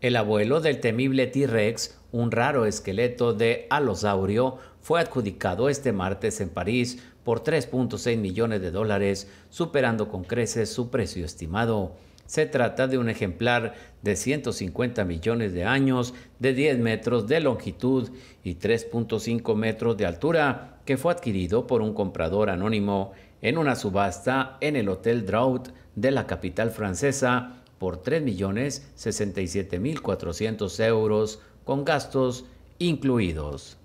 El abuelo del temible T-Rex, un raro esqueleto de alosaurio, fue adjudicado este martes en París por 3.6 millones de dólares, superando con creces su precio estimado. Se trata de un ejemplar de 150 millones de años, de 10 metros de longitud y 3.5 metros de altura, que fue adquirido por un comprador anónimo en una subasta en el Hotel drought de la capital francesa por 3.067.400 euros con gastos incluidos.